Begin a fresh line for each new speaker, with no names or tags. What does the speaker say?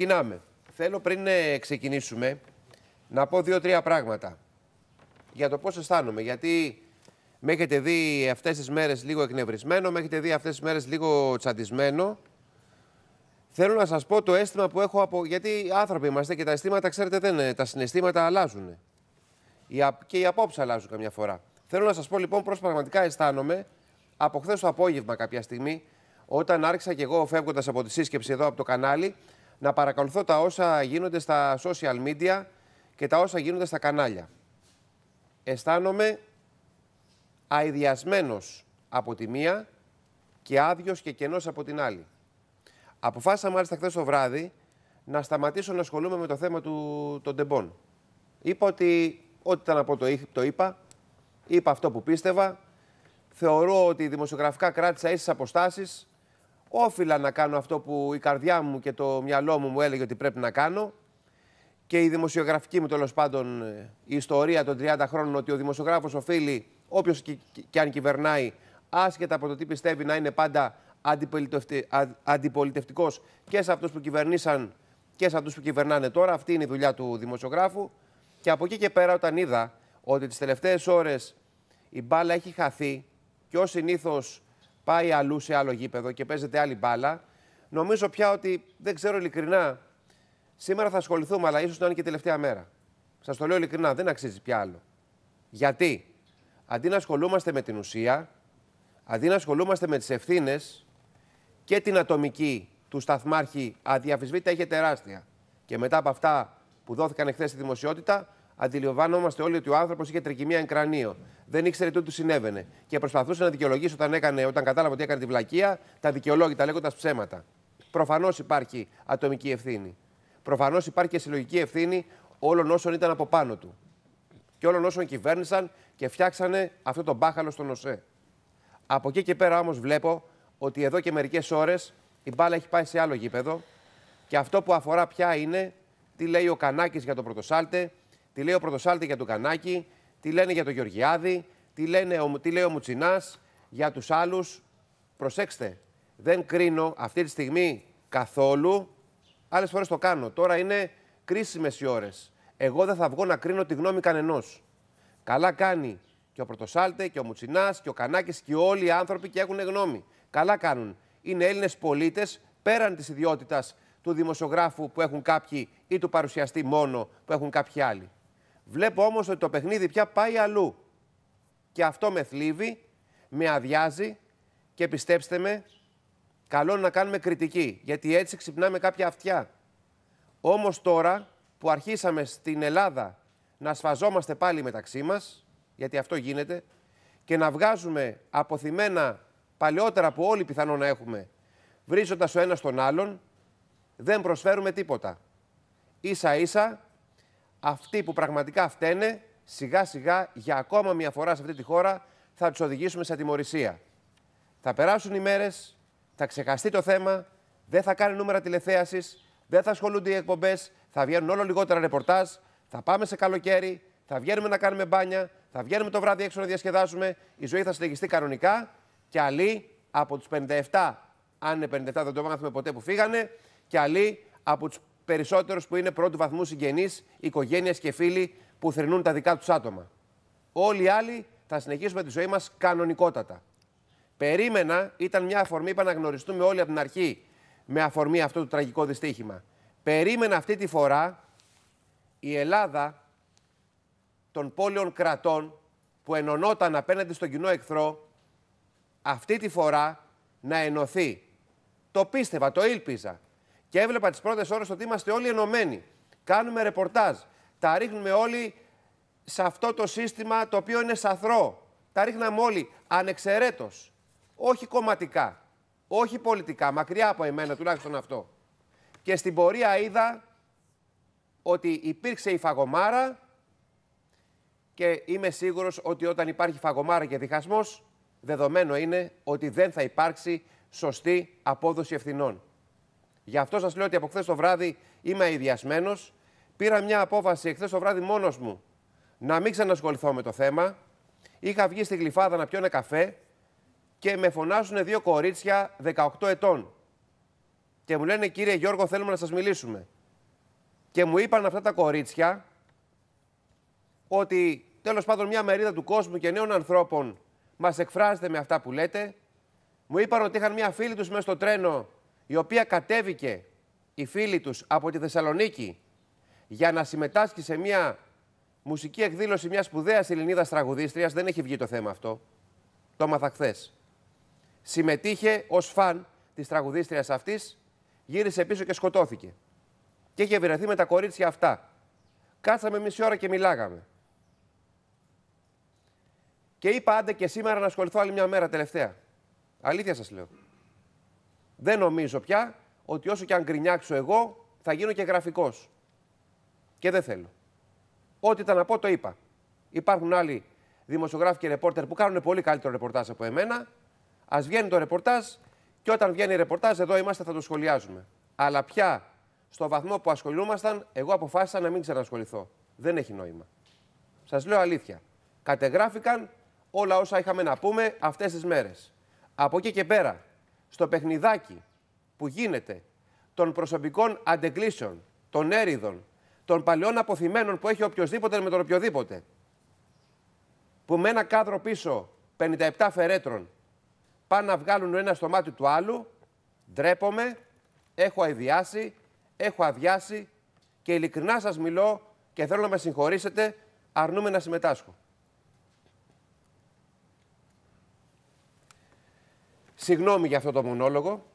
Ξεκινάμε. Θέλω πριν ε, ξεκινήσουμε να πω δύο-τρία πράγματα για το πώς αισθάνομαι. Γιατί με έχετε δει αυτές τις μέρες λίγο εκνευρισμένο, με έχετε δει αυτές τις μέρες λίγο τσαντισμένο. Θέλω να σας πω το αίσθημα που έχω από... Γιατί άνθρωποι είμαστε και τα αισθήματα, ξέρετε, δεν Τα συναισθήματα αλλάζουν. Και οι απόψεις αλλάζουν καμιά φορά. Θέλω να σας πω λοιπόν πώς πραγματικά αισθάνομαι από χθες το απόγευμα κάποια στιγμή, όταν άρχισα και εγώ φεύγοντας από τη σύσκεψη εδώ από το κανάλι, να παρακολουθώ τα όσα γίνονται στα social media και τα όσα γίνονται στα κανάλια. Αισθάνομαι αειδιασμένος από τη μία και άδειος και κενός από την άλλη. Αποφάσισα μάλιστα χθες το βράδυ να σταματήσω να ασχολούμαι με το θέμα του, των τεμπών. Είπα ότι ό,τι ήταν από το, το είπα, είπα αυτό που πίστευα, θεωρώ ότι δημοσιογραφικά κράτησα ίσες αποστάσεις, Όφιλα να κάνω αυτό που η καρδιά μου και το μυαλό μου μου έλεγε ότι πρέπει να κάνω. Και η δημοσιογραφική μου τέλος πάντων η ιστορία των 30 χρόνων ότι ο δημοσιογράφος οφείλει, όποιος και, και αν κυβερνάει, άσχετα από το τι πιστεύει, να είναι πάντα αντιπολιτευτικός και σε αυτούς που κυβερνήσαν και σε αυτούς που κυβερνάνε τώρα. Αυτή είναι η δουλειά του δημοσιογράφου. Και από εκεί και πέρα, όταν είδα ότι τις τελευταίες ώρες η μπάλα έχει χαθεί και ως συνήθως πάει αλλού σε άλλο γήπεδο και παίζεται άλλη μπάλα. Νομίζω πια ότι δεν ξέρω ειλικρινά. Σήμερα θα ασχοληθούμε, αλλά ίσως να είναι και τελευταία μέρα. Σας το λέω ειλικρινά, δεν αξίζει πια άλλο. Γιατί αντί να ασχολούμαστε με την ουσία, αντί να ασχολούμαστε με τις ευθύνες και την ατομική του σταθμάρχη, αδιαφυσβήτητα είχε τεράστια. Και μετά από αυτά που δόθηκαν εχθές στη δημοσιότητα, αντιλαμβάνομαστε όλοι ότι ο άνθρωπος είχε τρικυμία εν κρανίο. Δεν ήξερε τι του συνέβαινε. Και προσπαθούσε να δικαιολογήσει όταν, έκανε, όταν κατάλαβε ότι έκανε τη βλακεία, τα δικαιολόγητα λέγοντας ψέματα. Προφανώς υπάρχει ατομική ευθύνη. Προφανώς υπάρχει και συλλογική ευθύνη όλων όσων ήταν από πάνω του. Και όλων όσων κυβέρνησαν και φτιάξανε αυτό το μπάχαλο στον ΟΣΕ. Από εκεί και πέρα όμως βλέπω ότι εδώ και μερικές ώρες η μπάλα έχει πάει σε άλλο γήπεδο. Και αυτό που αφορά πια είναι τι λέει ο Κανάκης για τον Πρωτοσάλτε, τι λέει ο Πρωτοσάλτη για τον Κανάκη, τι λένε για τον Γεωργιάδη, τι, λένε, τι λέει ο Μουτσινάς για τους άλλους. Προσέξτε, δεν κρίνω αυτή τη στιγμή καθόλου. Άλλες φορές το κάνω. Τώρα είναι κρίσιμες οι ώρες. Εγώ δεν θα βγω να κρίνω τη γνώμη κανενός. Καλά κάνει και ο Πρωτοσάλτε και ο Μουτσινάς και ο Κανάκης και όλοι οι άνθρωποι και έχουν γνώμη. Καλά κάνουν. Είναι Έλληνες πολίτες πέραν της ιδιότητας του δημοσιογράφου που έχουν κάποιοι ή του παρουσιαστή μόνο που έχουν κάποιοι άλλοι. Βλέπω όμως ότι το παιχνίδι πια πάει αλλού. Και αυτό με θλίβει, με αδειάζει και πιστέψτε με, καλό να κάνουμε κριτική, γιατί έτσι ξυπνάμε κάποια αυτιά. Όμως τώρα που αρχίσαμε στην Ελλάδα να σφαζόμαστε πάλι μεταξύ μας, γιατί αυτό γίνεται, και να βγάζουμε αποθυμένα παλαιότερα που όλοι πιθανόν να έχουμε, βρίζοντας ο ένας τον άλλον, δεν προσφέρουμε τίποτα. Ίσα ίσα αυτοί που πραγματικά φταίνε, σιγά σιγά για ακόμα μια φορά σε αυτή τη χώρα θα τους οδηγήσουμε σε ατιμορρησία. Θα περάσουν οι μέρες, θα ξεχαστεί το θέμα, δεν θα κάνει νούμερα τηλεθέασης, δεν θα ασχολούνται οι εκπομπές, θα βγαίνουν όλο λιγότερα ρεπορτάζ, θα πάμε σε καλοκαίρι, θα βγαίνουμε να κάνουμε μπάνια, θα βγαίνουμε το βράδυ έξω να διασκεδάσουμε, η ζωή θα συνεχιστεί κανονικά και αλλοί από τους 57, αν είναι 57 δεν το μάθουμε ποτέ που φύγανε, και αλλοί από τους περισσότερου που είναι πρώτου βαθμού συγγενείς, οικογένειες και φίλοι που θρυνούν τα δικά τους άτομα. Όλοι οι άλλοι θα συνεχίσουμε τη ζωή μας κανονικότατα. Περίμενα, ήταν μια αφορμή που αναγνωριστούμε όλοι από την αρχή με αφορμή αυτό το τραγικό δυστύχημα. Περίμενα αυτή τη φορά η Ελλάδα των πόλεων κρατών που ενωνόταν απέναντι στον κοινό εχθρό αυτή τη φορά να ενωθεί. Το πίστευα, το ήλπιζα. Και έβλεπα τις πρώτες ώρες ότι είμαστε όλοι ενωμένοι. Κάνουμε ρεπορτάζ. Τα ρίχνουμε όλοι σε αυτό το σύστημα το οποίο είναι σαθρό. Τα ρίχναμε όλοι ανεξαιρέτως. Όχι κομματικά. Όχι πολιτικά. Μακριά από εμένα τουλάχιστον αυτό. Και στην πορεία είδα ότι υπήρξε η φαγομάρα και είμαι σίγουρος ότι όταν υπάρχει φαγωμάρα και διχασμός, δεδομένο είναι ότι δεν θα υπάρξει σωστή απόδοση ευθυνών. Γι' αυτό σας λέω ότι από χθες το βράδυ είμαι αειδιασμένο. Πήρα μια απόφαση χθες το βράδυ μόνος μου να μην ξανασχοληθώ με το θέμα. Είχα βγει στη γλυφάδα να πιω καφέ και με φωνάζουν δύο κορίτσια 18 ετών. Και μου λένε, κύριε Γιώργο, θέλουμε να σας μιλήσουμε. Και μου είπαν αυτά τα κορίτσια ότι τέλος πάντων μια μερίδα του κόσμου και νέων ανθρώπων μας εκφράζεται με αυτά που λέτε. Μου είπαν ότι είχαν μια φίλη τους μέσα στο τρένο η οποία κατέβηκε οι φίλοι τους από τη Θεσσαλονίκη για να συμμετάσχει σε μια μουσική εκδήλωση μιας σπουδαίας Ελληνίδας τραγουδίστριας. Δεν έχει βγει το θέμα αυτό. Το έμαθα χθες. Συμμετείχε ως φαν της τραγουδίστριας αυτής, γύρισε πίσω και σκοτώθηκε. Και είχε βρεθεί με τα κορίτσια αυτά. Κάτσαμε μισή ώρα και μιλάγαμε. Και είπα άντε και σήμερα να ασχοληθώ άλλη μια μέρα τελευταία. Αλήθεια σας λέω δεν νομίζω πια ότι όσο και αν γκρινιάξω εγώ, θα γίνω και γραφικός. Και δεν θέλω. Ό,τι ήταν να πω, το είπα. Υπάρχουν άλλοι δημοσιογράφοι και ρεπόρτερ που κάνουν πολύ καλύτερο ρεπορτάζ από εμένα. Ας βγαίνει το ρεπορτάζ και όταν βγαίνει ρεπορτάζ, εδώ είμαστε, θα το σχολιάζουμε. Αλλά πια στο βαθμό που ασχολούμασταν, εγώ αποφάσισα να μην ξανασχοληθώ. Δεν έχει νόημα. Σας λέω αλήθεια. Κατεγράφηκαν όλα όσα είχαμε να πούμε αυτές τις μέρες. Από εκεί και πέρα, στο παιχνιδάκι που γίνεται των προσωπικών αντεγκλήσεων, των έρηδων, των παλαιών αποθυμένων που έχει οποιοδήποτε με τον οποιοδήποτε, που με ένα κάδρο πίσω 57 φερέτρων πάνε να βγάλουν ένας στο μάτι του άλλου, ντρέπομαι, έχω αειδιάσει, έχω αδειάσει και ειλικρινά σας μιλώ και θέλω να με συγχωρήσετε, αρνούμε να συμμετάσχω. Συγγνώμη για αυτό το μονόλογο.